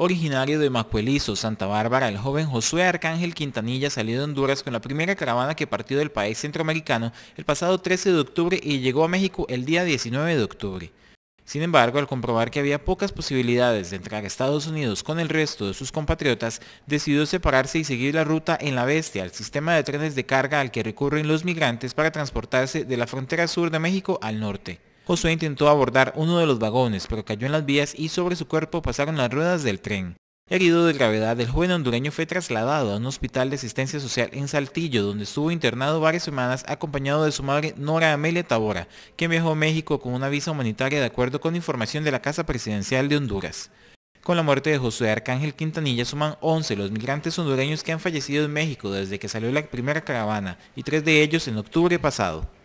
Originario de Macuelizo, Santa Bárbara, el joven Josué Arcángel Quintanilla salió de Honduras con la primera caravana que partió del país centroamericano el pasado 13 de octubre y llegó a México el día 19 de octubre. Sin embargo, al comprobar que había pocas posibilidades de entrar a Estados Unidos con el resto de sus compatriotas, decidió separarse y seguir la ruta en la bestia, el sistema de trenes de carga al que recurren los migrantes para transportarse de la frontera sur de México al norte. Josué intentó abordar uno de los vagones, pero cayó en las vías y sobre su cuerpo pasaron las ruedas del tren. Herido de gravedad, el joven hondureño fue trasladado a un hospital de asistencia social en Saltillo, donde estuvo internado varias semanas acompañado de su madre Nora Amelia Tabora, quien viajó a México con una visa humanitaria de acuerdo con información de la Casa Presidencial de Honduras. Con la muerte de Josué Arcángel Quintanilla suman 11 los migrantes hondureños que han fallecido en México desde que salió la primera caravana y tres de ellos en octubre pasado.